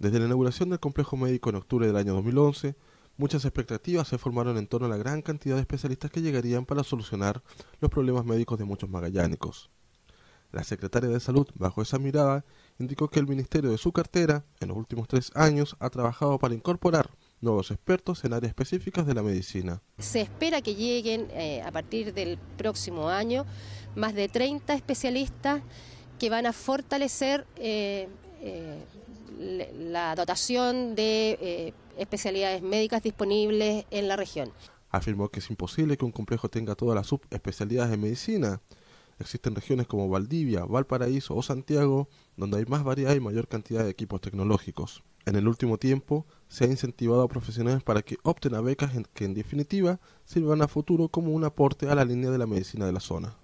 Desde la inauguración del complejo médico en octubre del año 2011, muchas expectativas se formaron en torno a la gran cantidad de especialistas que llegarían para solucionar los problemas médicos de muchos magallánicos. La secretaria de Salud, bajo esa mirada, indicó que el ministerio de su cartera, en los últimos tres años, ha trabajado para incorporar nuevos expertos en áreas específicas de la medicina. Se espera que lleguen eh, a partir del próximo año más de 30 especialistas que van a fortalecer eh, eh, la dotación de eh, especialidades médicas disponibles en la región. Afirmó que es imposible que un complejo tenga todas las subespecialidades de medicina. Existen regiones como Valdivia, Valparaíso o Santiago donde hay más variedad y mayor cantidad de equipos tecnológicos. En el último tiempo se ha incentivado a profesionales para que opten a becas que en definitiva sirvan a futuro como un aporte a la línea de la medicina de la zona.